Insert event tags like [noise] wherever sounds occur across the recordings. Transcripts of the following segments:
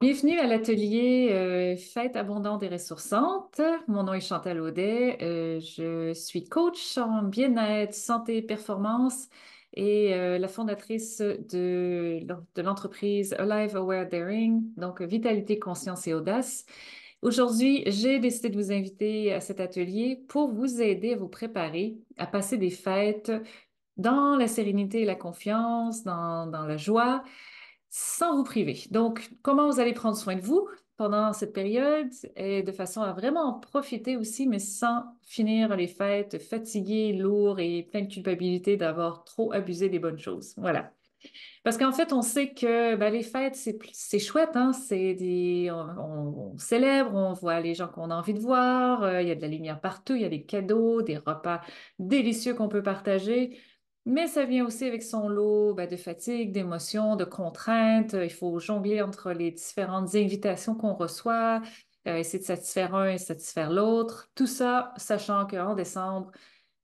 Bienvenue à l'atelier Fêtes euh, Fête abondante et ressourçantes. Mon nom est Chantal Audet. Euh, je suis coach en bien-être, santé et performance et euh, la fondatrice de, de l'entreprise Alive Aware Daring, donc Vitalité, Conscience et Audace. Aujourd'hui, j'ai décidé de vous inviter à cet atelier pour vous aider à vous préparer à passer des fêtes dans la sérénité et la confiance, dans, dans la joie, sans vous priver. Donc, comment vous allez prendre soin de vous pendant cette période et de façon à vraiment en profiter aussi, mais sans finir les fêtes fatiguées, lourd et pleines de culpabilité d'avoir trop abusé des bonnes choses. Voilà. Parce qu'en fait, on sait que ben, les fêtes, c'est chouette, hein. c'est des, on, célèbre, on voit les gens qu'on a envie de voir, euh, il y a de la lumière partout, il y a des cadeaux, des repas délicieux qu'on peut partager. Mais ça vient aussi avec son lot ben, de fatigue, d'émotions, de contraintes. Il faut jongler entre les différentes invitations qu'on reçoit, euh, essayer de satisfaire un et satisfaire l'autre. Tout ça, sachant qu'en décembre,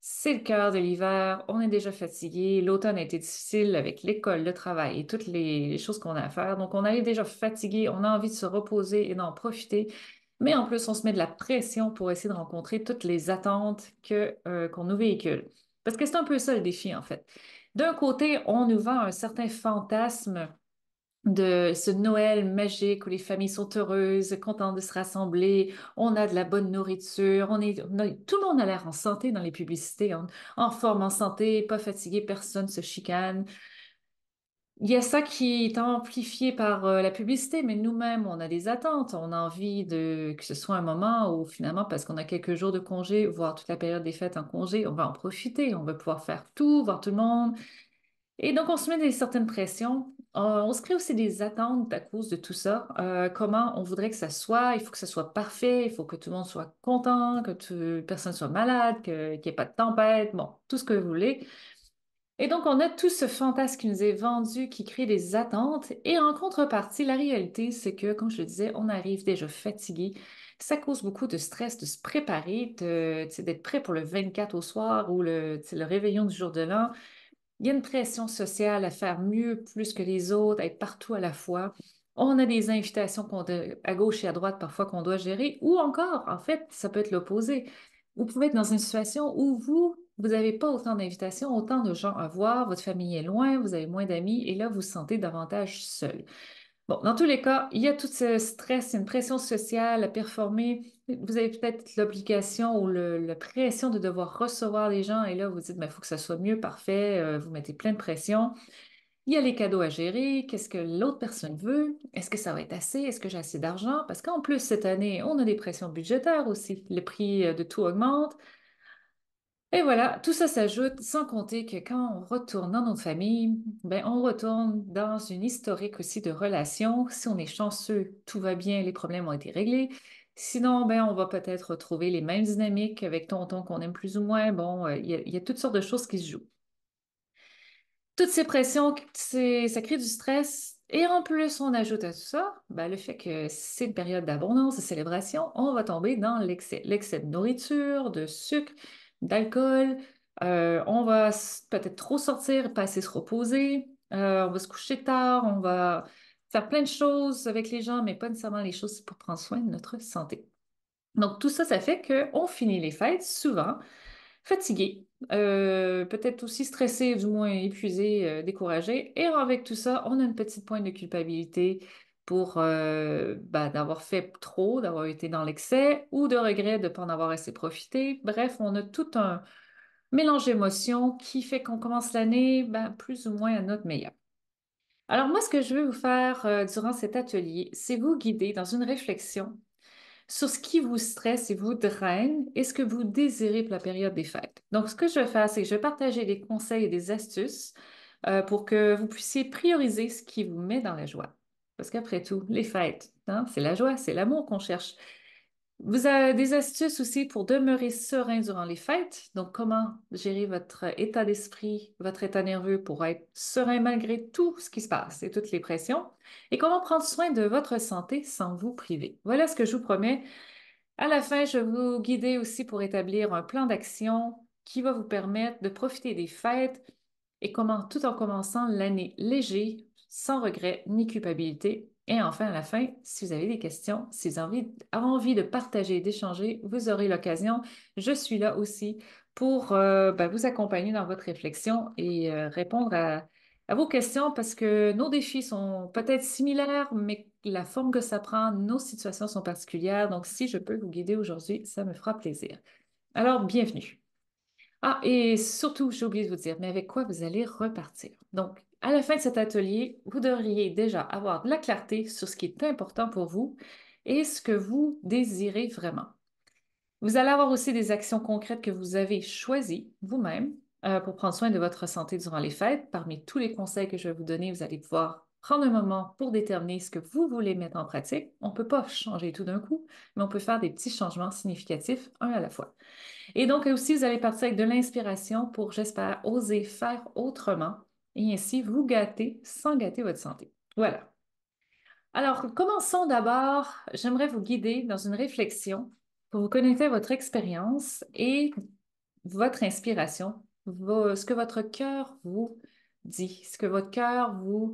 c'est le cœur de l'hiver, on est déjà fatigué, l'automne a été difficile avec l'école, le travail et toutes les choses qu'on a à faire. Donc, on est déjà fatigué, on a envie de se reposer et d'en profiter. Mais en plus, on se met de la pression pour essayer de rencontrer toutes les attentes que, euh, qu'on nous véhicule. Parce que c'est un peu ça le défi, en fait. D'un côté, on nous vend un certain fantasme de ce Noël magique où les familles sont heureuses, contentes de se rassembler, on a de la bonne nourriture, on est, tout le monde a l'air en santé dans les publicités, en, en forme, en santé, pas fatigué, personne se chicane. Il y a ça qui est amplifié par euh, la publicité, mais nous-mêmes, on a des attentes. On a envie de, que ce soit un moment où finalement, parce qu'on a quelques jours de congé, voire toute la période des fêtes en congé, on va en profiter. On va pouvoir faire tout, voir tout le monde. Et donc, on se met des certaines pressions. Euh, on, se crée aussi des attentes à cause de tout ça. Euh, comment on voudrait que ça soit. Il faut que ça soit parfait. Il faut que tout le monde soit content, que personne personne soit malade, qu'il n'y ait pas de tempête. Bon, tout ce que vous voulez. Et donc, on a tout ce fantasme qui nous est vendu, qui crée des attentes. Et en contrepartie, la réalité, c'est que, comme je le disais, on arrive déjà fatigué. Ça cause beaucoup de stress de se préparer, d'être prêt pour le 24 au soir ou le, le réveillon du jour de l'an. Il y a une pression sociale à faire mieux, plus que les autres, à être partout à la fois. On a des invitations à gauche et à droite parfois qu'on doit gérer. Ou encore, en fait, ça peut être l'opposé. Vous pouvez être dans une situation où vous vous n'avez pas autant d'invitations, autant de gens à voir, votre famille est loin, vous avez moins d'amis et là, vous vous sentez davantage seul. Bon, dans tous les cas, il y a tout ce stress, une pression sociale à performer. Vous avez peut-être l'obligation ou la pression de devoir recevoir des gens et là, vous dites, il ben, faut que ça soit mieux, parfait, euh, vous mettez plein de pression. Il y a les cadeaux à gérer. Qu'est-ce que l'autre personne veut? Est-ce que ça va être assez? Est-ce que j'ai assez d'argent? Parce qu'en plus, cette année, on a des pressions budgétaires aussi. Le prix euh, de tout augmente. Et voilà, tout ça s'ajoute sans compter que quand on retourne dans notre famille, ben, on retourne dans une historique aussi de relations. Si on est chanceux, tout va bien, les problèmes ont été réglés. Sinon, ben, on va peut-être retrouver les mêmes dynamiques avec tonton qu'on aime plus ou moins. Bon, euh, il y, a toutes sortes de choses qui se jouent. Toutes ces pressions, ça crée du stress. Et en plus, on ajoute à tout ça ben, le fait que c'est une période d'abondance, de célébration, on va tomber dans l'excès de nourriture, de sucre, d'alcool, euh, on va peut-être trop sortir, pas assez se reposer, euh, on va se coucher tard, on va faire plein de choses avec les gens, mais pas nécessairement les choses pour prendre soin de notre santé. Donc tout ça, ça fait qu'on finit les fêtes souvent fatigués, euh, peut-être aussi stressés, du moins épuisé, découragé. Et avec tout ça, on a une petite pointe de culpabilité, pour euh, bah, d'avoir fait trop, d'avoir été dans l'excès ou de regret de ne pas en avoir assez profité. Bref, on a tout un mélange d'émotions qui fait qu'on commence l'année bah, plus ou moins à notre meilleur. Alors moi, ce que je veux vous faire euh, durant cet atelier, c'est vous guider dans une réflexion sur ce qui vous stresse et vous draine et ce que vous désirez pour la période des fêtes. Donc, ce que je vais faire, c'est que je vais partager des conseils et des astuces euh, pour que vous puissiez prioriser ce qui vous met dans la joie. Parce qu'après tout, les fêtes, hein, c'est la joie, c'est l'amour qu'on cherche. Vous avez des astuces aussi pour demeurer serein durant les fêtes. Donc, comment gérer votre état d'esprit, votre état nerveux pour être serein malgré tout ce qui se passe et toutes les pressions. Et comment prendre soin de votre santé sans vous priver. Voilà ce que je vous promets. À la fin, je vais vous guider aussi pour établir un plan d'action qui va vous permettre de profiter des fêtes et comment, tout en commençant l'année léger sans regret ni culpabilité. Et enfin, à la fin, si vous avez des questions, si vous avez envie de partager, d'échanger, vous aurez l'occasion. Je suis là aussi pour euh, ben, vous accompagner dans votre réflexion et euh, répondre à, à vos questions parce que nos défis sont peut-être similaires, mais la forme que ça prend, nos situations sont particulières. Donc, si je peux vous guider aujourd'hui, ça me fera plaisir. Alors, bienvenue. Ah, et surtout, j'ai oublié de vous dire, mais avec quoi vous allez repartir? Donc, à la fin de cet atelier, vous devriez déjà avoir de la clarté sur ce qui est important pour vous et ce que vous désirez vraiment. Vous allez avoir aussi des actions concrètes que vous avez choisies vous-même euh, pour prendre soin de votre santé durant les fêtes. Parmi tous les conseils que je vais vous donner, vous allez pouvoir prendre un moment pour déterminer ce que vous voulez mettre en pratique. On ne peut pas changer tout d'un coup, mais on peut faire des petits changements significatifs, un à la fois. Et donc aussi, vous allez partir avec de l'inspiration pour, j'espère, oser faire autrement et ainsi vous gâter sans gâter votre santé. Voilà. Alors, commençons d'abord. J'aimerais vous guider dans une réflexion pour vous connecter à votre expérience et votre inspiration, ce que votre cœur vous dit, ce que votre cœur vous,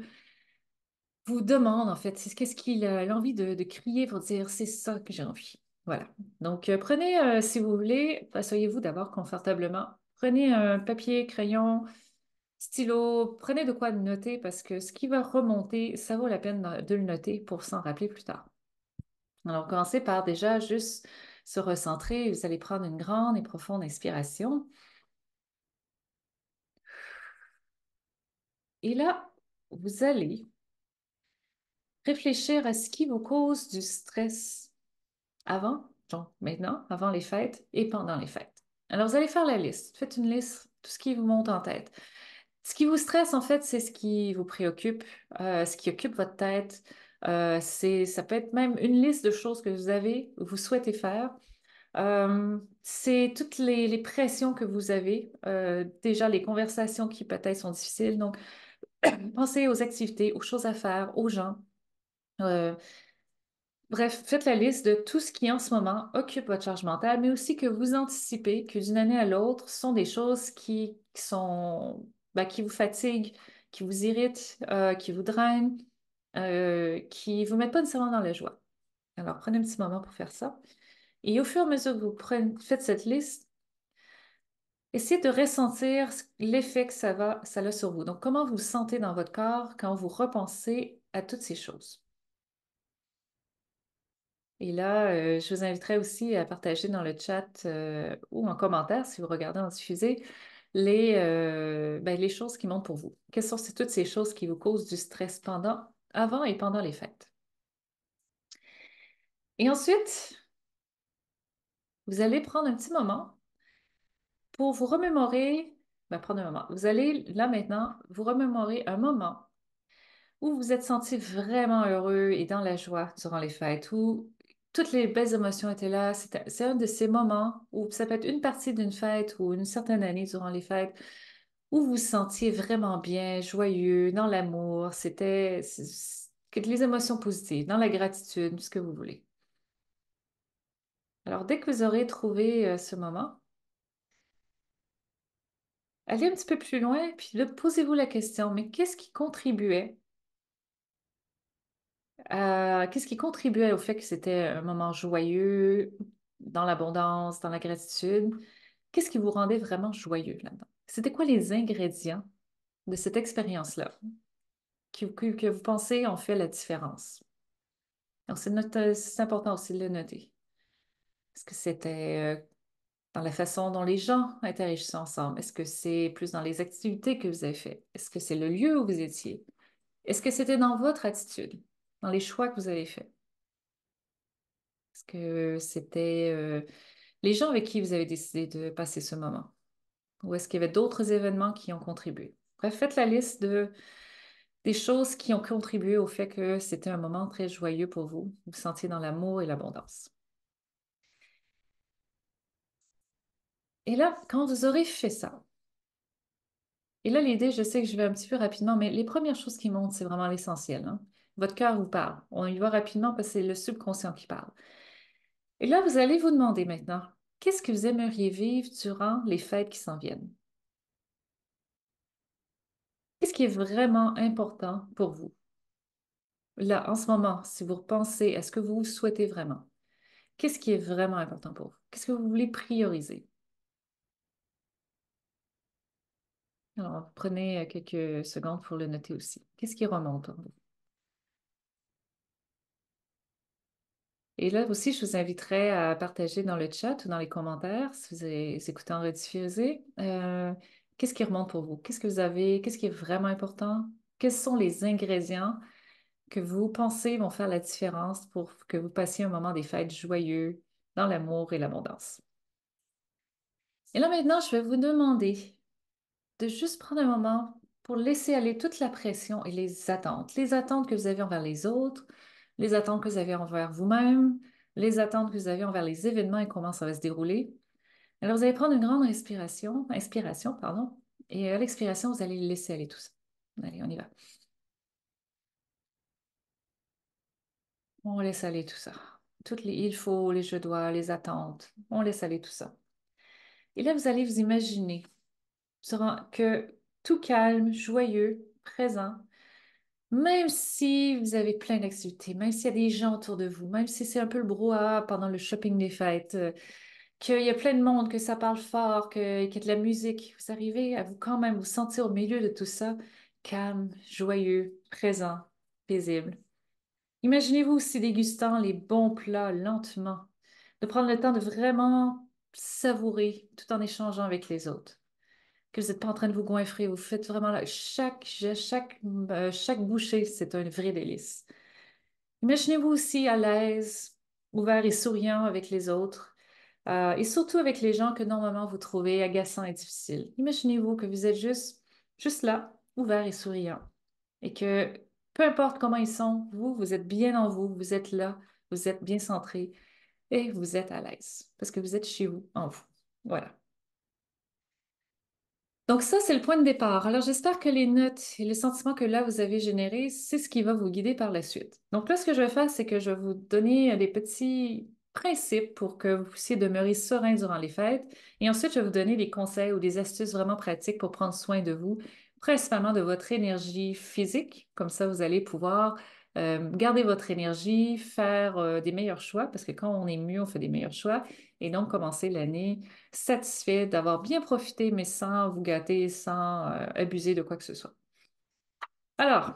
vous demande en fait. C'est qu'est-ce qu'il a l'envie de, de, crier pour dire c'est ça que j'ai envie. Voilà. Donc, euh, prenez, euh, si vous voulez, asseyez-vous d'abord confortablement. Prenez un papier, crayon, Stylo, prenez de quoi noter parce que ce qui va remonter, ça vaut la peine de le noter pour s'en rappeler plus tard. Alors, commencez par déjà juste se recentrer. Vous allez prendre une grande et profonde inspiration. Et là, vous allez réfléchir à ce qui vous cause du stress avant, donc maintenant, avant les fêtes et pendant les fêtes. Alors, vous allez faire la liste. Faites une liste, tout ce qui vous monte en tête. Ce qui vous stresse, en fait, c'est ce qui vous préoccupe, euh, ce qui occupe votre tête. Euh, ça peut être même une liste de choses que vous avez, vous souhaitez faire. Euh, c'est toutes les, pressions que vous avez, déjà les conversations qui peut-être sont difficiles. Donc, [clears throat] pensez aux activités, aux choses à faire, aux gens. bref, faites la liste de tout ce qui en ce moment occupe votre charge mentale, mais aussi que vous anticipez que d'une année à l'autre sont des choses qui sont bah, qui vous fatigue, qui vous irrite, euh, qui vous draine, euh, qui ne vous mettent pas nécessairement dans la joie. Alors, prenez un petit moment pour faire ça. Et au fur et à mesure que vous faites cette liste, essayez de ressentir l'effet que ça, va, a sur vous. Donc, comment vous vous sentez dans votre corps quand vous repensez à toutes ces choses. Et là, euh, je vous inviterai aussi à partager dans le chat ou en commentaire si vous regardez en diffusé les, euh, ben, les choses qui montent pour vous. Quelles sont toutes ces choses qui vous causent du stress pendant, avant et pendant les fêtes? Et ensuite, vous allez prendre un petit moment pour vous remémorer, ben, prendre un moment, vous allez là maintenant vous remémorer un moment où vous vous êtes senti vraiment heureux et dans la joie durant les fêtes, où toutes les belles émotions étaient là. C'est un de ces moments où ça peut être une partie d'une fête ou une certaine année durant les fêtes où vous vous sentiez vraiment bien, joyeux, dans l'amour. C'était les émotions positives, dans la gratitude, ce que vous voulez. Alors, dès que vous aurez trouvé euh, ce moment, allez un petit peu plus loin, puis posez-vous la question, mais qu'est-ce qui contribuait euh, qu'est-ce qui contribuait au fait que c'était un moment joyeux, dans l'abondance, dans la gratitude? Qu'est-ce qui vous rendait vraiment joyeux là-dedans? C'était quoi les ingrédients de cette expérience-là que, que, vous pensez ont fait la différence? Donc, c'est, important aussi de le noter. Est-ce que c'était euh, dans la façon dont les gens interagissaient ensemble? Est-ce que c'est plus dans les activités que vous avez faites? Est-ce que c'est le lieu où vous étiez? Est-ce que c'était dans votre attitude? dans les choix que vous avez faits. Est-ce que c'était euh, les gens avec qui vous avez décidé de passer ce moment. Ou est-ce qu'il y avait d'autres événements qui ont contribué? Bref, faites la liste de, des choses qui ont contribué au fait que c'était un moment très joyeux pour vous. Vous vous sentiez dans l'amour et l'abondance. Et là, quand vous aurez fait ça, et là, l'idée, je sais que je vais un petit peu rapidement, mais les premières choses qui montent, c'est vraiment l'essentiel. Hein. Votre cœur vous parle. On y va rapidement parce que c'est le subconscient qui parle. Et là, vous allez vous demander maintenant, qu'est-ce que vous aimeriez vivre durant les fêtes qui s'en viennent? Qu'est-ce qui est vraiment important pour vous? Là, en ce moment, si vous repensez à ce que vous souhaitez vraiment, qu'est-ce qui est vraiment important pour vous? Qu'est-ce que vous voulez prioriser? Alors, prenez euh, quelques secondes pour le noter aussi. Qu'est-ce qui remonte en vous? Et là aussi, je vous inviterai à partager dans le chat ou dans les commentaires, si vous écoutez en rediffusé, euh, qu'est-ce qui remonte pour vous? Qu'est-ce que vous avez? Qu'est-ce qui est vraiment important? Quels sont les ingrédients que vous pensez vont faire la différence pour que vous passiez un moment des fêtes joyeux dans l'amour et l'abondance? Et là maintenant, je vais vous demander de juste prendre un moment pour laisser aller toute la pression et les attentes, les attentes que vous avez envers les autres, les attentes que vous avez envers vous-même, les attentes que vous avez envers les événements et comment ça va se dérouler. Alors, vous allez prendre une grande respiration, inspiration, pardon, et à l'expiration, vous allez laisser aller tout ça. Allez, on y va. On laisse aller tout ça. Toutes les il faut, les je dois, les attentes. On laisse aller tout ça. Et là, vous allez vous imaginer que tout calme, joyeux, présent, même si vous avez plein d'activités, même s'il y a des gens autour de vous, même si c'est un peu le brouhaha pendant le shopping des fêtes, euh, qu'il y a plein de monde, que ça parle fort, que, qu'il y a de la musique, vous arrivez à vous quand même vous sentir au milieu de tout ça, calme, joyeux, présent, paisible. Imaginez-vous aussi dégustant les bons plats lentement, de prendre le temps de vraiment savourer tout en échangeant avec les autres que vous n'êtes pas en train de vous goinfrer. Vous faites vraiment là, chaque chaque, euh, chaque bouchée, c'est un vrai délice. Imaginez-vous aussi à l'aise, ouvert et souriant avec les autres, euh, et surtout avec les gens que normalement vous trouvez agaçants et difficiles. Imaginez-vous que vous êtes juste, juste là, ouvert et souriant, et que peu importe comment ils sont, vous, vous êtes bien en vous, vous êtes là, vous êtes bien centré et vous êtes à l'aise parce que vous êtes chez vous, en vous. Voilà. Donc ça, c'est le point de départ. Alors j'espère que les notes et les sentiments que là, vous avez générés c'est ce qui va vous guider par la suite. Donc là, ce que je vais faire, c'est que je vais vous donner des petits principes pour que vous puissiez demeurer serein durant les fêtes. Et ensuite, je vais vous donner des conseils ou des astuces vraiment pratiques pour prendre soin de vous, principalement de votre énergie physique. Comme ça, vous allez pouvoir Gardez garder votre énergie, faire des meilleurs choix, parce que quand on est mieux, on fait des meilleurs choix, et donc commencer l'année satisfait d'avoir bien profité, mais sans vous gâter, sans abuser de quoi que ce soit. Alors,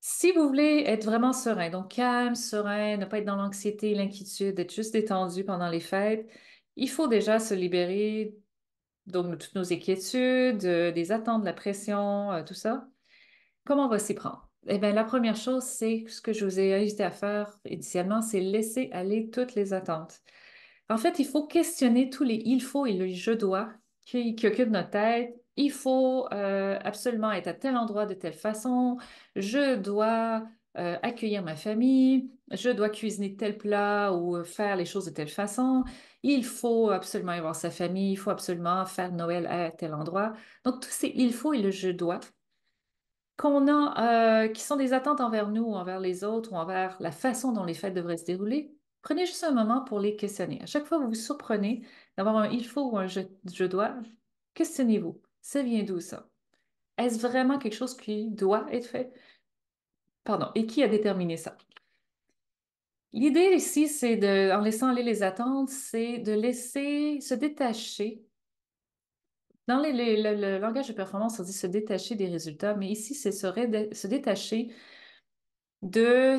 si vous voulez être vraiment serein, donc calme, serein, ne pas être dans l'anxiété, l'inquiétude, être juste détendu pendant les fêtes, il faut déjà se libérer de toutes nos inquiétudes, des attentes, de la pression, tout ça. Comment on va s'y prendre? Eh bien, la première chose, c'est ce que je vous ai invité à faire initialement, c'est laisser aller toutes les attentes. En fait, il faut questionner tous les il faut et le je dois qui, qui occupent notre tête. Il faut euh, absolument être à tel endroit de telle façon. Je dois euh, accueillir ma famille. Je dois cuisiner tel plat ou euh, faire les choses de telle façon. Il faut absolument avoir sa famille. Il faut absolument faire Noël à tel endroit. Donc, tous ces il faut et le je dois qu'on a, euh, qui sont des attentes envers nous, envers les autres ou envers la façon dont les fêtes devraient se dérouler, prenez juste un moment pour les questionner. À chaque fois que vous vous surprenez d'avoir un il faut ou un je, je dois, questionnez-vous. Ça vient d'où ça? Est-ce vraiment quelque chose qui doit être fait? Pardon, et qui a déterminé ça? L'idée ici, c'est de, en laissant aller les attentes, c'est de laisser se détacher dans le, langage de performance, on dit se détacher des résultats, mais ici, ce serait se détacher de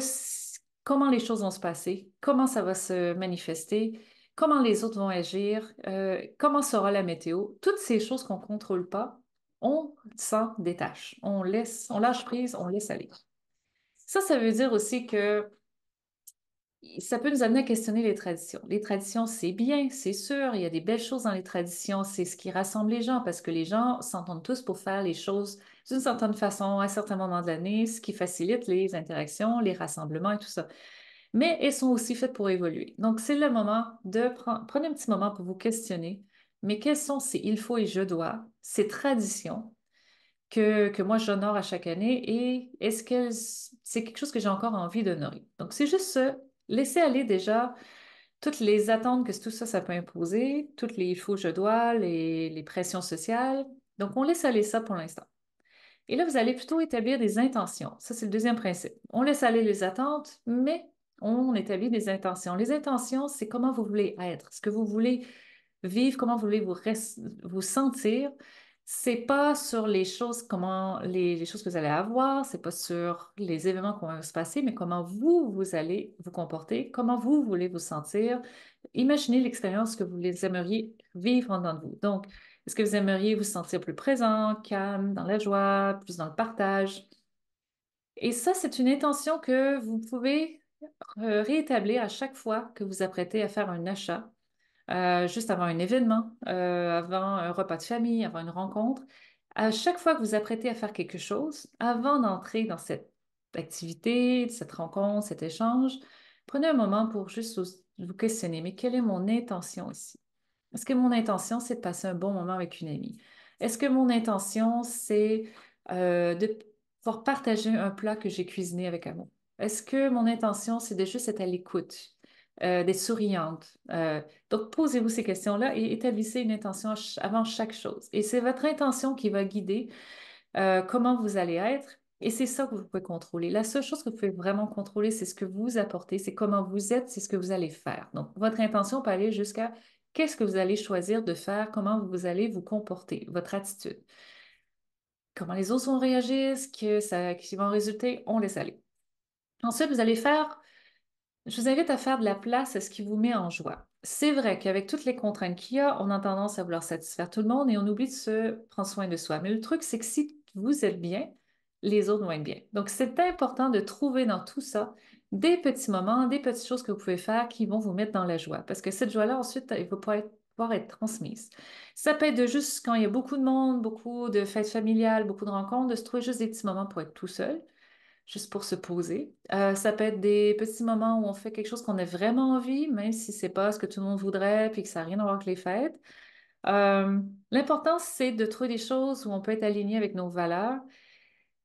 comment les choses vont se passer, comment ça va se manifester, comment les autres vont agir, euh, comment sera la météo. Toutes ces choses qu'on ne contrôle pas, on s'en détache, on laisse, on lâche prise, on laisse aller. Ça, ça veut dire aussi que ça peut nous amener à questionner les traditions. Les traditions, c'est bien, c'est sûr, il y a des belles choses dans les traditions, c'est ce qui rassemble les gens parce que les gens s'entendent tous pour faire les choses d'une certaine façon à certain moment de l'année, ce qui facilite les interactions, les rassemblements et tout ça. Mais elles sont aussi faites pour évoluer. Donc, c'est le moment de prendre, prenez un petit moment pour vous questionner, mais quelles sont ces il faut et je dois, ces traditions que, moi j'honore à chaque année et est-ce que c'est quelque chose que j'ai encore envie d'honorer? Donc, c'est juste ce laissez aller déjà toutes les attentes que tout ça, ça peut imposer, toutes les faux je dois, les, pressions sociales. Donc, on laisse aller ça pour l'instant. Et là, vous allez plutôt établir des intentions. Ça, c'est le deuxième principe. On laisse aller les attentes, mais on établit des intentions. Les intentions, c'est comment vous voulez être, ce que vous voulez vivre, comment vous voulez vous sentir, c'est pas sur les choses, comment les, choses que vous allez avoir, c'est pas sur les événements qui vont se passer, mais comment vous, vous allez vous comporter, comment vous voulez vous sentir. Imaginez l'expérience que vous aimeriez vivre en dedans de vous. Donc, est-ce que vous aimeriez vous sentir plus présent, calme, dans la joie, plus dans le partage? Et ça, c'est une intention que vous pouvez euh, réétablir à chaque fois que vous apprêtez à faire un achat euh, juste avant un événement, euh, avant un repas de famille, avant une rencontre. À chaque fois que vous apprêtez à faire quelque chose, avant d'entrer dans cette activité, cette rencontre, cet échange, prenez un moment pour juste vous questionner, mais quelle est mon intention ici? Est-ce que mon intention, c'est de passer un bon moment avec une amie? Est-ce que mon intention, c'est euh, de pouvoir partager un plat que j'ai cuisiné avec amour? Est-ce que mon intention, c'est de juste être à l'écoute euh, des souriantes. Euh, donc, posez-vous ces questions-là et établissez une intention avant chaque chose. Et c'est votre intention qui va guider euh, comment vous allez être. Et c'est ça que vous pouvez contrôler. La seule chose que vous pouvez vraiment contrôler, c'est ce que vous apportez, c'est comment vous êtes, c'est ce que vous allez faire. Donc, votre intention peut aller jusqu'à qu'est-ce que vous allez choisir de faire, comment vous allez vous comporter, votre attitude. Comment les autres vont réagir, ce qui, ça, qui vont résulter, on laisse aller. Ensuite, vous allez faire je vous invite à faire de la place à ce qui vous met en joie. C'est vrai qu'avec toutes les contraintes qu'il y a, on a tendance à vouloir satisfaire tout le monde et on oublie de se prendre soin de soi. Mais le truc, c'est que si vous êtes bien, les autres vont être bien. Donc, c'est important de trouver dans tout ça des petits moments, des petites choses que vous pouvez faire qui vont vous mettre dans la joie. Parce que cette joie-là, ensuite, elle va pouvoir être, transmise. Ça peut être de juste quand il y a beaucoup de monde, beaucoup de fêtes familiales, beaucoup de rencontres, de se trouver juste des petits moments pour être tout seul juste pour se poser. Euh, ça peut être des petits moments où on fait quelque chose qu'on a vraiment envie, même si c'est pas ce que tout le monde voudrait, puis que ça n'a rien à voir avec les fêtes. Euh, l'important, c'est de trouver des choses où on peut être aligné avec nos valeurs.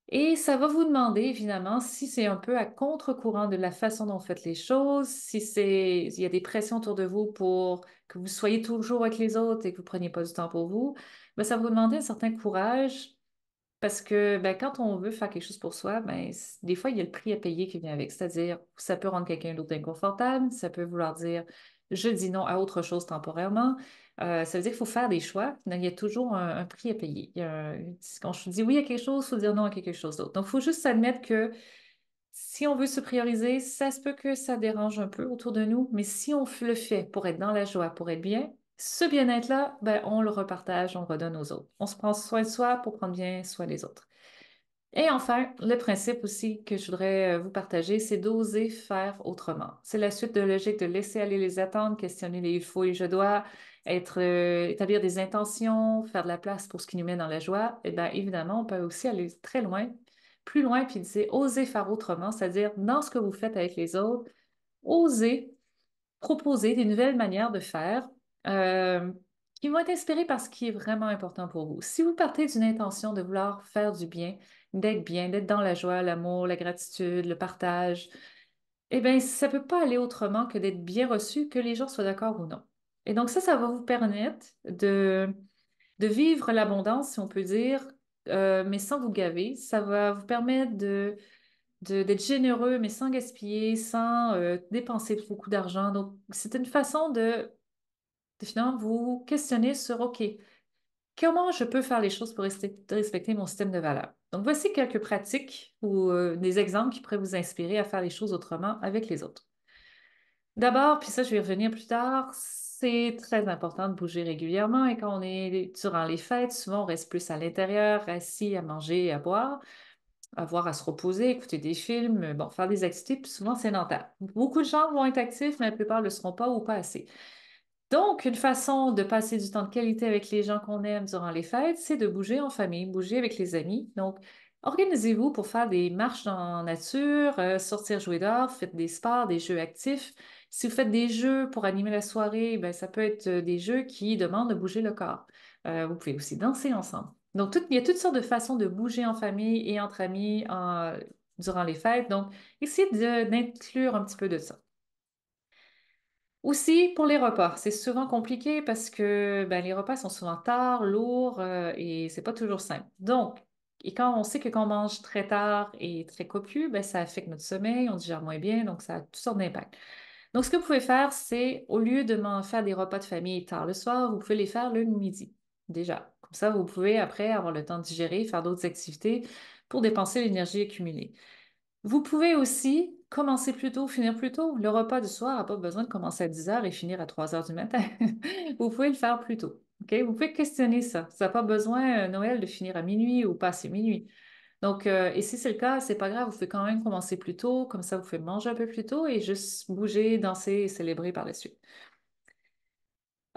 Et ça va vous demander, évidemment, si c'est un peu à contre-courant de la façon dont vous faites les choses, si c'est, il y a des pressions autour de vous pour que vous soyez toujours avec les autres et que vous preniez pas du temps pour vous, Mais ben, ça va vous demander un certain courage parce que ben, quand on veut faire quelque chose pour soi, ben, des fois, il y a le prix à payer qui vient avec. C'est-à-dire, ça peut rendre quelqu'un d'autre inconfortable, ça peut vouloir dire je dis non à autre chose temporairement. Euh, ça veut dire qu'il faut faire des choix. Il y a toujours un, prix à payer. quand je dis oui à quelque chose, il faut dire non à quelque chose d'autre. Donc, il faut juste admettre que si on veut se prioriser, ça se peut que ça dérange un peu autour de nous, mais si on le fait pour être dans la joie, pour être bien, ce bien-être-là, ben, on le repartage, on redonne aux autres. On se prend soin de soi pour prendre bien soin des autres. Et enfin, le principe aussi que je voudrais euh, vous partager, c'est d'oser faire autrement. C'est la suite de logique de laisser aller les attentes, questionner les il faut et je dois, être, euh, établir des intentions, faire de la place pour ce qui nous met dans la joie. Et eh bien évidemment, on peut aussi aller très loin, plus loin, puis c'est oser faire autrement, c'est-à-dire dans ce que vous faites avec les autres, oser proposer des nouvelles manières de faire euh, qui vont être inspirés par ce qui est vraiment important pour vous. Si vous partez d'une intention de vouloir faire du bien, d'être bien, d'être dans la joie, l'amour, la gratitude, le partage, eh bien, ça ne peut pas aller autrement que d'être bien reçu, que les gens soient d'accord ou non. Et donc ça, ça va vous permettre de, de vivre l'abondance, si on peut dire, euh, mais sans vous gaver. Ça va vous permettre de d'être généreux, mais sans gaspiller, sans euh, dépenser beaucoup d'argent. Donc, c'est une façon de finalement vous questionnez sur OK, comment je peux faire les choses pour respecter mon système de valeurs. Donc, voici quelques pratiques ou euh, des exemples qui pourraient vous inspirer à faire les choses autrement avec les autres. D'abord, puis ça, je vais y revenir plus tard, c'est très important de bouger régulièrement et quand on est durant les fêtes, souvent on reste plus à l'intérieur, assis à manger et à boire, à voir, à se reposer, écouter des films, bon, faire des activités, puis souvent c'est mental. Beaucoup de gens vont être actifs, mais la plupart ne le seront pas ou pas assez. Donc, une façon de passer du temps de qualité avec les gens qu'on aime durant les fêtes, c'est de bouger en famille, bouger avec les amis. Donc, organisez-vous pour faire des marches en nature, euh, sortir jouer dehors, faites des sports, des jeux actifs. Si vous faites des jeux pour animer la soirée, ben, ça peut être euh, des jeux qui demandent de bouger le corps. Euh, vous pouvez aussi danser ensemble. Donc, il y a toutes sortes de façons de bouger en famille et entre amis durant les fêtes. Donc, essayez d'inclure un petit peu de ça. Aussi, pour les repas, c'est souvent compliqué parce que ben, les repas sont souvent tard, lourds euh, et c'est pas toujours simple. Donc, et quand on sait que quand on mange très tard et très copieux, ben, ça affecte notre sommeil, on digère moins bien, donc ça a toutes sortes d'impacts. Donc, ce que vous pouvez faire, c'est au lieu de faire des repas de famille tard le soir, vous pouvez les faire le midi déjà. Comme ça, vous pouvez après avoir le temps de digérer, faire d'autres activités pour dépenser l'énergie accumulée. Vous pouvez aussi commencer plus tôt, finir plus tôt. Le repas du soir n'a pas besoin de commencer à 10 h et finir à 3 heures du matin. [laughs] vous pouvez le faire plus tôt. Vous pouvez questionner ça. Ça n'a pas besoin, euh, Noël, de finir à minuit ou passer minuit. Donc, euh, et si c'est le cas, c'est pas grave, vous pouvez quand même commencer plus tôt, comme ça vous pouvez manger un peu plus tôt et juste bouger, danser et célébrer par la suite.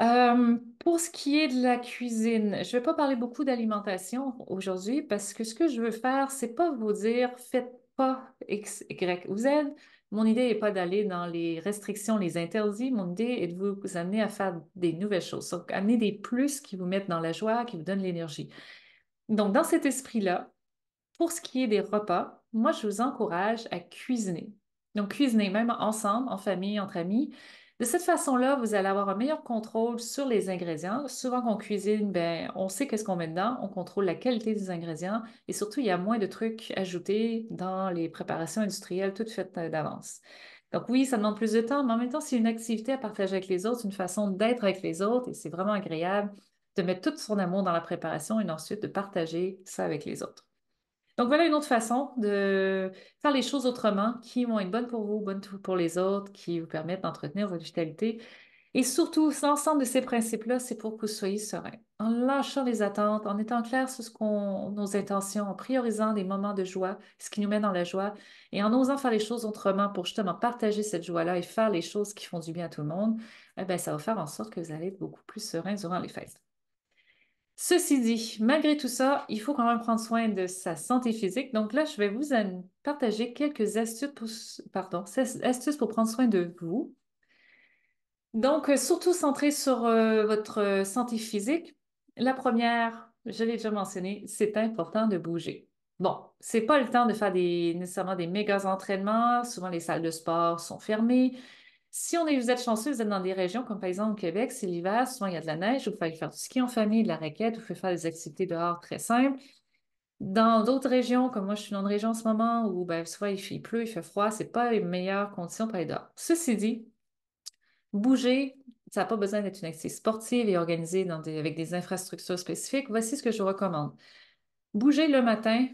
Euh, pour ce qui est de la cuisine, je ne vais pas parler beaucoup d'alimentation aujourd'hui parce que ce que je veux faire, c'est pas vous dire faites pas X, Y ou Z. Mon idée n'est pas d'aller dans les restrictions, les interdits. Mon idée est de vous amener à faire des nouvelles choses. Donc, amener des plus qui vous mettent dans la joie, qui vous donnent l'énergie. Donc, dans cet esprit-là, pour ce qui est des repas, moi, je vous encourage à cuisiner. Donc, cuisiner même ensemble, en famille, entre amis, de cette façon-là, vous allez avoir un meilleur contrôle sur les ingrédients. Souvent qu'on cuisine, ben, on sait qu'est-ce qu'on met dedans, on contrôle la qualité des ingrédients et surtout, il y a moins de trucs ajoutés dans les préparations industrielles toutes faites euh, d'avance. Donc oui, ça demande plus de temps, mais en même temps, c'est une activité à partager avec les autres, une façon d'être avec les autres et c'est vraiment agréable de mettre tout son amour dans la préparation et ensuite de partager ça avec les autres. Donc voilà une autre façon de faire les choses autrement qui vont être bonnes pour vous, bonnes pour les autres, qui vous permettent d'entretenir votre vitalité. Et surtout, l'ensemble de ces principes-là, c'est pour que vous soyez serein. En lâchant les attentes, en étant clair sur ce qu'on, nos intentions, en priorisant les moments de joie, ce qui nous met dans la joie, et en osant faire les choses autrement pour justement partager cette joie-là et faire les choses qui font du bien à tout le monde, eh ben, ça va faire en sorte que vous allez être beaucoup plus serein durant les fêtes. Ceci dit, malgré tout ça, il faut quand même prendre soin de sa santé physique. Donc là, je vais vous partager quelques astuces pour, pardon, astuces pour prendre soin de vous. Donc, euh, surtout centré sur euh, votre euh, santé physique. La première, je l'ai déjà mentionné, c'est important de bouger. Bon, c'est pas le temps de faire des, nécessairement des méga entraînements. Souvent, les salles de sport sont fermées. Si on est, vous êtes chanceux, vous êtes dans des régions comme par exemple au Québec, c'est l'hiver, souvent il y a de la neige, vous pouvez faire du ski en famille, de la raquette, vous pouvez faire des activités dehors très simples. Dans d'autres régions, comme moi je suis dans une région en ce moment où ben, soit il, pleut, il fait froid, c'est pas les meilleures conditions pour aller dehors. Ceci dit, bouger, ça n'a pas besoin d'être une activité sportive et organisée avec des infrastructures spécifiques. Voici ce que je recommande. Bouger le matin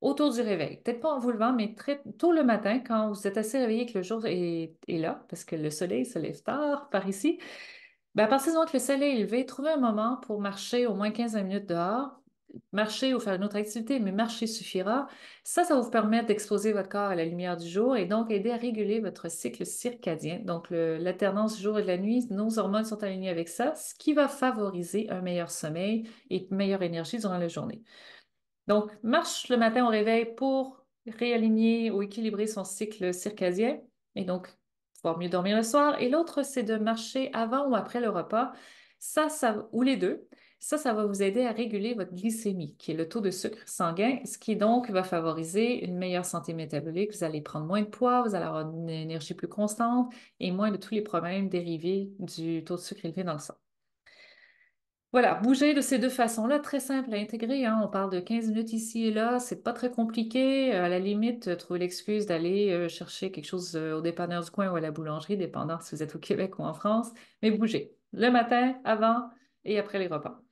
autour du réveil. Peut-être pas en vous levant, mais très tôt le matin, quand vous êtes assez réveillé que le jour est, là, parce que le soleil se lève tard par ici, ben à partir du moment que le soleil est levé, trouvez un moment pour marcher au moins 15 minutes dehors, marcher ou faire une autre activité, mais marcher suffira. Ça, ça va vous permettre d'exposer votre corps à la lumière du jour et donc aider à réguler votre cycle circadien. Donc, l'alternance du jour et de la nuit, nos hormones sont alignées avec ça, ce qui va favoriser un meilleur sommeil et une meilleure énergie durant la journée. Donc, marche le matin au réveil pour réaligner ou équilibrer son cycle circadien et donc pouvoir mieux dormir le soir. Et l'autre, c'est de marcher avant ou après le repas, ça, ça, ou les deux. Ça, ça va vous aider à réguler votre glycémie, qui est le taux de sucre sanguin, ce qui donc va favoriser une meilleure santé métabolique. Vous allez prendre moins de poids, vous allez avoir une énergie plus constante et moins de tous les problèmes dérivés du taux de sucre élevé dans le sang. Voilà, bouger de ces deux façons-là, très simple à intégrer. Hein. On parle de 15 minutes ici et là, c'est pas très compliqué. À la limite, trouvez l'excuse d'aller euh, chercher quelque chose euh, au dépanneur du coin ou à la boulangerie, dépendant si vous êtes au Québec ou en France. Mais bougez le matin, avant et après les repas.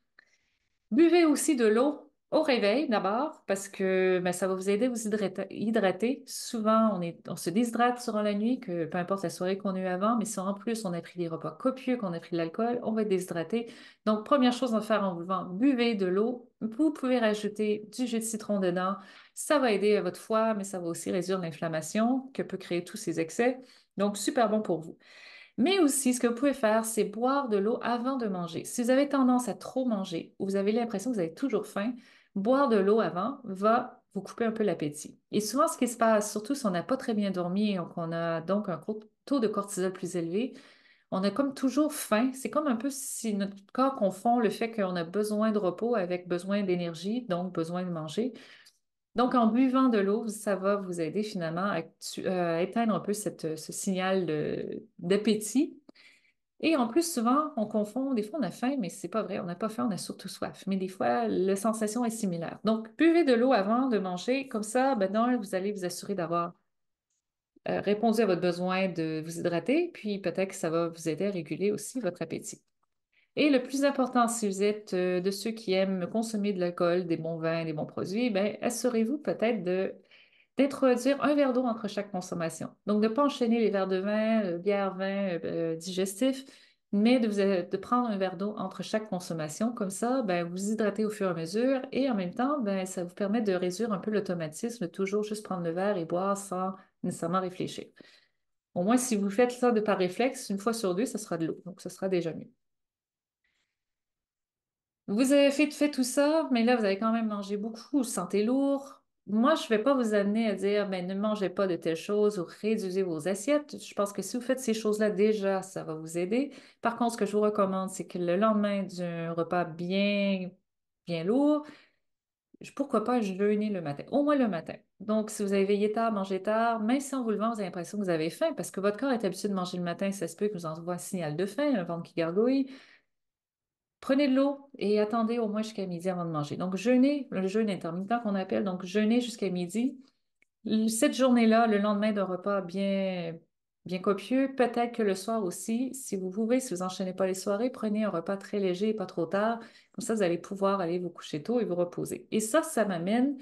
Buvez aussi de l'eau au réveil d'abord, parce que ben, ça va vous aider à vous hydrater. Souvent, on, on se déshydrate durant la nuit, que peu importe la soirée qu'on a eue avant, mais si en plus on a pris des repas copieux, qu'on a pris de l'alcool, on va être déshydraté. Donc, première chose à faire en vous buvez de l'eau. Vous pouvez rajouter du jus de citron dedans. Ça va aider à votre foie, mais ça va aussi réduire l'inflammation que peut créer tous ces excès. Donc, super bon pour vous. Mais aussi, ce que vous pouvez faire, c'est boire de l'eau avant de manger. Si vous avez tendance à trop manger ou vous avez l'impression que vous avez toujours faim, boire de l'eau avant va vous couper un peu l'appétit. Et souvent, ce qui se passe, surtout si on n'a pas très bien dormi et qu'on a donc un taux de cortisol plus élevé, on a comme toujours faim. C'est comme un peu si notre corps confond le fait qu'on a besoin de repos avec besoin d'énergie, donc besoin de manger. Donc, en buvant de l'eau, ça va vous aider finalement à, euh, éteindre un peu ce signal d'appétit et en plus, souvent, on confond, des fois on a faim, mais c'est pas vrai, on n'a pas faim, on a surtout soif. Mais des fois, la sensation est similaire. Donc, buvez de l'eau avant de manger, comme ça, ben non, vous allez vous assurer d'avoir euh, répondu à votre besoin de vous hydrater, puis peut-être que ça va vous aider à réguler aussi votre appétit. Et le plus important, si vous êtes euh, de ceux qui aiment consommer de l'alcool, des bons vins, des bons produits, ben, assurez-vous peut-être de d'introduire un verre d'eau entre chaque consommation. Donc, ne pas enchaîner les verres de vin, euh, bière, vin, euh, euh, digestif, mais de, prendre un verre d'eau entre chaque consommation. Comme ça, ben, vous hydratez au fur et à mesure et en même temps, ben, ça vous permet de réduire un peu l'automatisme, toujours juste prendre le verre et boire sans nécessairement réfléchir. Au moins, si vous faites ça de par réflexe, une fois sur deux, ça sera de l'eau. Donc, ce sera déjà mieux. Vous avez fait, tout ça, mais là, vous avez quand même mangé beaucoup, vous sentez lourd, moi, je ne vais pas vous amener à dire, ben, ne mangez pas de telles choses ou réduisez vos assiettes. Je pense que si vous faites ces choses-là déjà, ça va vous aider. Par contre, ce que je vous recommande, c'est que le lendemain d'un repas bien, bien lourd, pourquoi pas jeûner le matin, au moins le matin. Donc, si vous avez veillé tard, mangé tard, même si en vous lever, vous avez l'impression que vous avez faim parce que votre corps est habitué de manger le matin, ça se peut que vous envoie un signal de faim, un ventre qui gargouille. Prenez de l'eau et attendez au moins jusqu'à midi avant de manger. Donc, jeûnez, le jeûne intermittent qu'on appelle, donc jeûnez jusqu'à midi. Cette journée-là, le lendemain d'un repas bien, bien copieux, peut-être que le soir aussi, si vous pouvez, si vous enchaînez pas les soirées, prenez un repas très léger et pas trop tard. Comme ça, vous allez pouvoir aller vous coucher tôt et vous reposer. Et ça, ça m'amène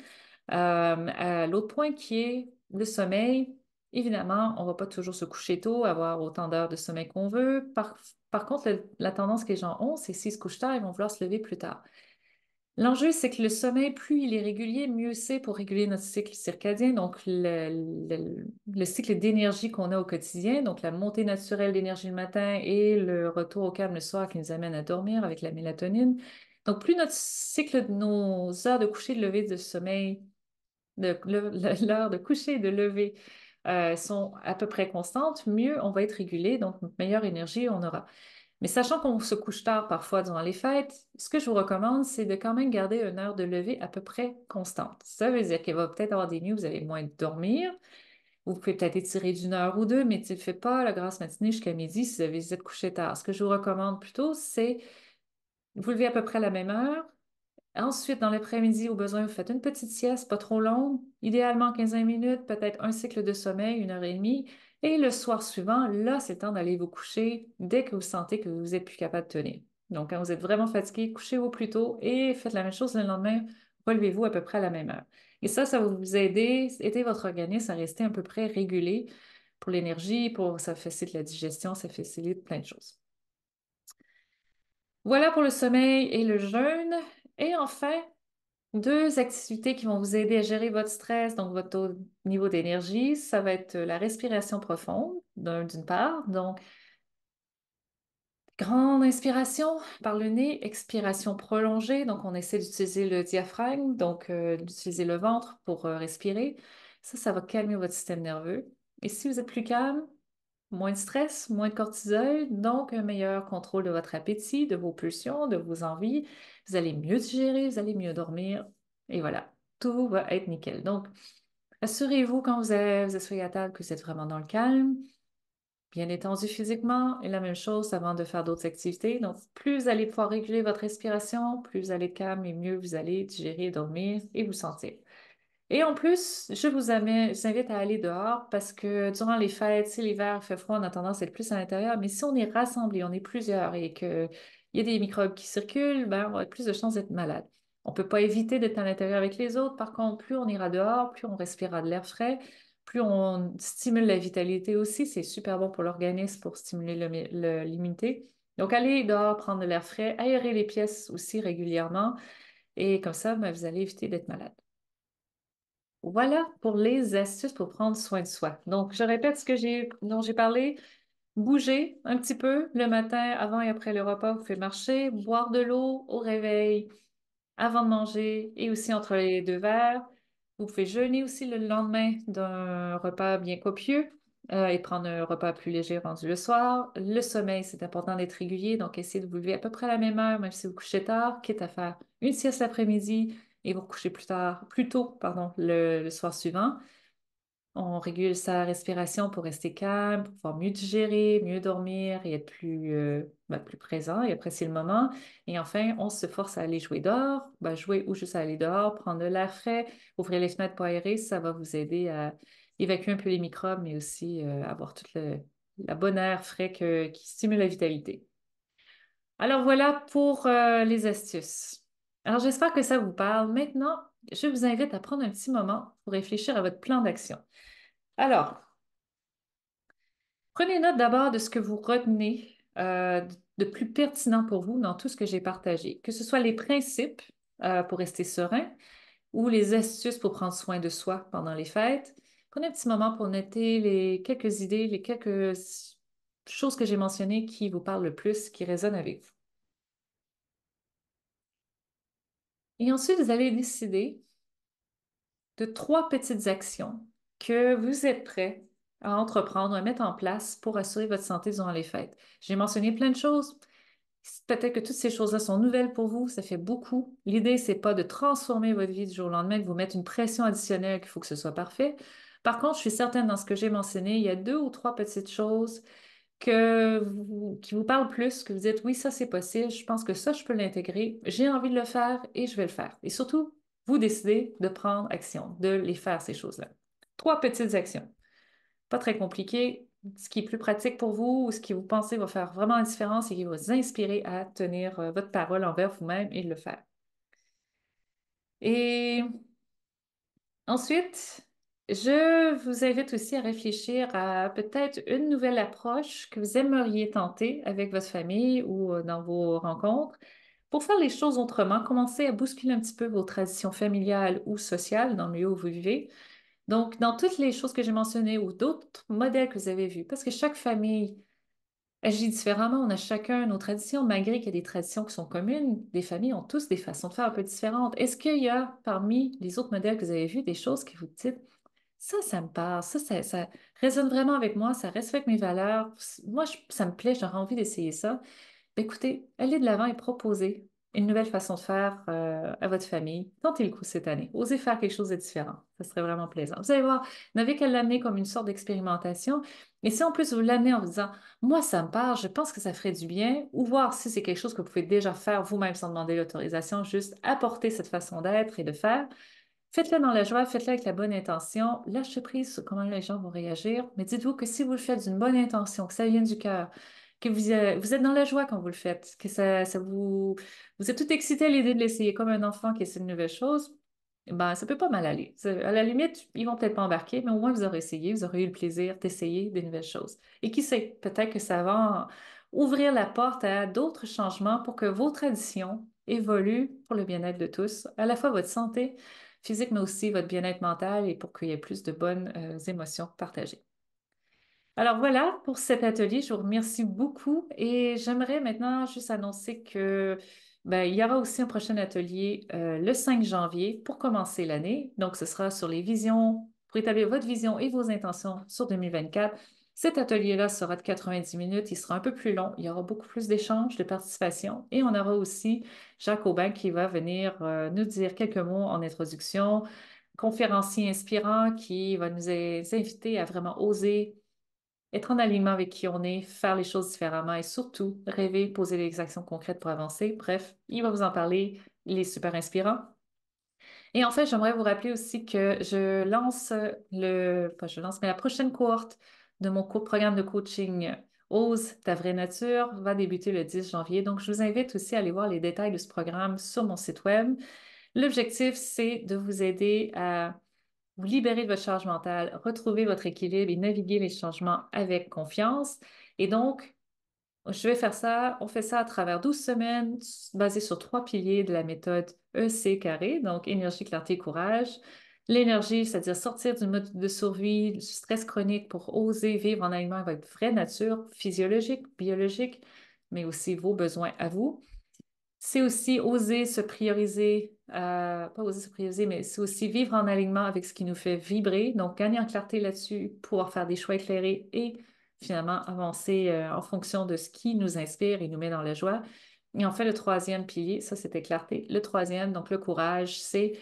euh, à l'autre point qui est le sommeil Évidemment, on ne va pas toujours se coucher tôt, avoir autant d'heures de sommeil qu'on veut. Par, contre, la tendance que les gens ont, c'est s'ils se couchent tard, ils vont vouloir se lever plus tard. L'enjeu, c'est que le sommeil, plus il est régulier, mieux c'est pour réguler notre cycle circadien, donc le, cycle d'énergie qu'on a au quotidien, donc la montée naturelle d'énergie le matin et le retour au calme le soir qui nous amène à dormir avec la mélatonine. Donc, plus notre cycle de nos heures de coucher, de lever, de sommeil, l'heure de coucher de lever euh, sont à peu près constantes, mieux on va être régulé, donc meilleure énergie on aura. Mais sachant qu'on se couche tard parfois durant les fêtes, ce que je vous recommande, c'est de quand même garder une heure de lever à peu près constante. Ça veut dire qu'il va peut-être avoir des nuits où vous allez moins dormir. Vous pouvez peut-être étirer d'une heure ou deux, mais tu ne fais pas la grasse matinée jusqu'à midi si vous avez êtes couché tard. Ce que je vous recommande plutôt, c'est vous levez à peu près à la même heure, Ensuite, dans l'après-midi, au besoin, vous faites une petite sieste, pas trop longue, idéalement 15 minutes, peut-être un cycle de sommeil, une heure et demie. Et le soir suivant, là, c'est temps d'aller vous coucher dès que vous sentez que vous n'êtes plus capable de tenir. Donc, quand vous êtes vraiment fatigué, couchez-vous plus tôt et faites la même chose le lendemain, relevez-vous à peu près à la même heure. Et ça, ça va vous aider, aider votre organisme à rester à peu près régulé pour l'énergie, pour ça facilite la digestion, ça facilite plein de choses. Voilà pour le sommeil et le jeûne. Et enfin, deux activités qui vont vous aider à gérer votre stress, donc votre niveau d'énergie, ça va être la respiration profonde, d'une part. Donc, grande inspiration par le nez, expiration prolongée. Donc, on essaie d'utiliser le diaphragme, donc euh, d'utiliser le ventre pour euh, respirer. Ça, ça va calmer votre système nerveux. Et si vous êtes plus calme, moins de stress, moins de cortisol, donc un meilleur contrôle de votre appétit, de vos pulsions, de vos envies, vous allez mieux digérer, vous allez mieux dormir, et voilà, tout va être nickel. Donc, assurez-vous quand vous, êtes vous asseyez à table que vous êtes vraiment dans le calme, bien étendu physiquement, et la même chose avant de faire d'autres activités. Donc, plus vous allez pouvoir réguler votre respiration, plus vous allez être calme et mieux vous allez digérer, dormir et vous sentir. Et en plus, je vous, je vous, invite à aller dehors parce que durant les fêtes, si l'hiver fait froid, on a tendance à être plus à l'intérieur. Mais si on est rassemblé, on est plusieurs et que il y a des microbes qui circulent, ben, on a plus de chances d'être malade. On ne peut pas éviter d'être à l'intérieur avec les autres. Par contre, plus on ira dehors, plus on respirera de l'air frais, plus on stimule la vitalité aussi. C'est super bon pour l'organisme, pour stimuler l'immunité. Donc, allez dehors, prendre de l'air frais, aérer les pièces aussi régulièrement. Et comme ça, ben, vous allez éviter d'être malade. Voilà pour les astuces pour prendre soin de soi. Donc, je répète ce que j'ai, dont j'ai parlé. Bouger un petit peu le matin, avant et après le repas, vous pouvez marcher, boire de l'eau au réveil, avant de manger et aussi entre les deux verres. Vous pouvez jeûner aussi le lendemain d'un repas bien copieux euh, et prendre un repas plus léger rendu le soir. Le sommeil, c'est important d'être régulier, donc essayez de vous lever à peu près à la même heure, même si vous couchez tard, quitte à faire une sieste l'après-midi et vous coucher plus tard, plus tôt, pardon, le soir suivant. On régule sa respiration pour rester calme, pour pouvoir mieux digérer, mieux dormir et être plus, euh, ben, plus présent et apprécier le moment. Et enfin, on se force à aller jouer dehors, ben, jouer ou juste aller dehors, prendre de l'air frais, ouvrir les fenêtres pour aérer, ça va vous aider à évacuer un peu les microbes, mais aussi euh, avoir toute la bonne air frais qui stimule la vitalité. Alors voilà pour euh, les astuces. Alors j'espère que ça vous parle. Maintenant, je vous invite à prendre un petit moment pour réfléchir à votre plan d'action. Alors, prenez note d'abord de ce que vous retenez euh, de plus pertinent pour vous dans tout ce que j'ai partagé, que ce soit les principes euh, pour rester serein ou les astuces pour prendre soin de soi pendant les fêtes. Prenez un petit moment pour noter les quelques idées, les quelques choses que j'ai mentionnées qui vous parlent le plus, qui résonnent avec vous. Et ensuite, vous allez décider de trois petites actions que vous êtes prêt à entreprendre, à mettre en place pour assurer votre santé durant les fêtes. J'ai mentionné plein de choses. Peut-être que toutes ces choses-là sont nouvelles pour vous, ça fait beaucoup. L'idée, c'est pas de transformer votre vie du jour au lendemain, de vous mettre une pression additionnelle qu'il faut que ce soit parfait. Par contre, je suis certaine dans ce que j'ai mentionné, il y a deux ou trois petites choses que qui vous parle plus, que vous dites oui, ça c'est possible, je pense que ça je peux l'intégrer, j'ai envie de le faire et je vais le faire. Et surtout, vous décidez de prendre action, de les faire ces choses-là. Trois petites actions. Pas très compliquées, ce qui est plus pratique pour vous ou ce qui vous pensez va faire vraiment la différence et qui va vous inspirer à tenir euh, votre parole envers vous-même et le faire. Et ensuite, je vous invite aussi à réfléchir à peut-être une nouvelle approche que vous aimeriez tenter avec votre famille ou euh, dans vos rencontres. Pour faire les choses autrement, commencez à bousculer un petit peu vos traditions familiales ou sociales dans le lieu où vous vivez. Donc, dans toutes les choses que j'ai mentionnées ou d'autres modèles que vous avez vus, parce que chaque famille agit différemment, on a chacun nos traditions, malgré qu'il y a des traditions qui sont communes, les familles ont tous des façons de faire un peu différentes. Est-ce qu'il y a parmi les autres modèles que vous avez vus des choses qui vous dites ça, ça me parle, ça, ça, résonne vraiment avec moi, ça respecte mes valeurs. Moi, ça me plaît, j'aurais envie d'essayer ça. Bah, écoutez, allez de l'avant et proposez une nouvelle façon de faire euh, à votre famille. Tentez le coup cette année. Osez faire quelque chose de différent. Ça serait vraiment plaisant. Vous allez voir, n'avez qu'à l'amener comme une sorte d'expérimentation. Et si en plus vous l'amenez en vous disant, moi, ça me parle, je pense que ça ferait du bien, ou voir si c'est quelque chose que vous pouvez déjà faire vous-même sans demander l'autorisation, juste apporter cette façon d'être et de faire, Faites-le dans la joie, faites-le avec la bonne intention. Lâchez prise sur comment les gens vont réagir, mais dites-vous que si vous le faites d'une bonne intention, que ça vient du cœur, que vous, euh, êtes dans la joie quand vous le faites, que ça, vous, vous êtes tout excité à l'idée de l'essayer, comme un enfant qui essaie de nouvelles choses, ben, ça peut pas mal aller. À la limite, ils vont peut-être pas embarquer, mais au moins vous aurez essayé, vous aurez eu le plaisir d'essayer des nouvelles choses. Et qui sait, peut-être que ça va ouvrir la porte à d'autres changements pour que vos traditions évoluent pour le bien-être de tous, à la fois votre santé, physique, mais aussi votre bien-être mental et pour qu'il y ait plus de bonnes euh, émotions partagées. Alors voilà pour cet atelier. Je vous remercie beaucoup et j'aimerais maintenant juste annoncer que ben, il y aura aussi un prochain atelier euh, le 5 janvier pour commencer l'année. Donc, ce sera sur les visions, pour établir votre vision et vos intentions sur 2024 cet atelier-là sera de 90 minutes, il sera un peu plus long, il y aura beaucoup plus d'échanges, de participation et on aura aussi Jacques Aubin qui va venir euh, nous dire quelques mots en introduction, conférencier inspirant qui va nous inviter à vraiment oser être en alignement avec qui on est, faire les choses différemment et surtout rêver, poser des actions concrètes pour avancer. Bref, il va vous en parler, il est super inspirant. Et en fait, j'aimerais vous rappeler aussi que je lance le, enfin, je lance, mais la prochaine cohorte de mon programme de coaching euh, Ose ta vraie nature va débuter le 10 janvier. Donc, je vous invite aussi à aller voir les détails de ce programme sur mon site web. L'objectif, c'est de vous aider à vous libérer de votre charge mentale, retrouver votre équilibre et naviguer les changements avec confiance. Et donc, je vais faire ça, on fait ça à travers 12 semaines basées sur trois piliers de la méthode EC carré, donc énergie, clarté, courage. L'énergie, c'est-à-dire sortir du mode de survie, du stress chronique pour oser vivre en alignement avec votre vraie nature physiologique, biologique, mais aussi vos besoins à vous. C'est aussi oser se prioriser, euh, pas oser se prioriser, mais c'est aussi vivre en alignement avec ce qui nous fait vibrer. Donc, gagner en clarté là-dessus, pouvoir faire des choix éclairés et finalement avancer euh, en fonction de ce qui nous inspire et nous met dans la joie. Et enfin, le troisième pilier, ça c'était clarté. Le troisième, donc le courage, c'est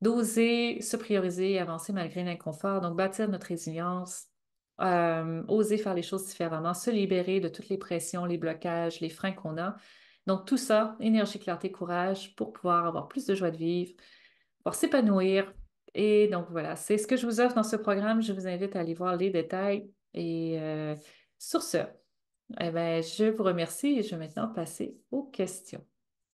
d'oser se prioriser et avancer malgré l'inconfort, donc bâtir notre résilience, euh, oser faire les choses différemment, se libérer de toutes les pressions, les blocages, les freins qu'on a. Donc tout ça, énergie, clarté, courage pour pouvoir avoir plus de joie de vivre, pour s'épanouir. Et donc voilà, c'est ce que je vous offre dans ce programme. Je vous invite à aller voir les détails. Et euh, sur ce, eh ben, je vous remercie et je vais maintenant passer aux questions.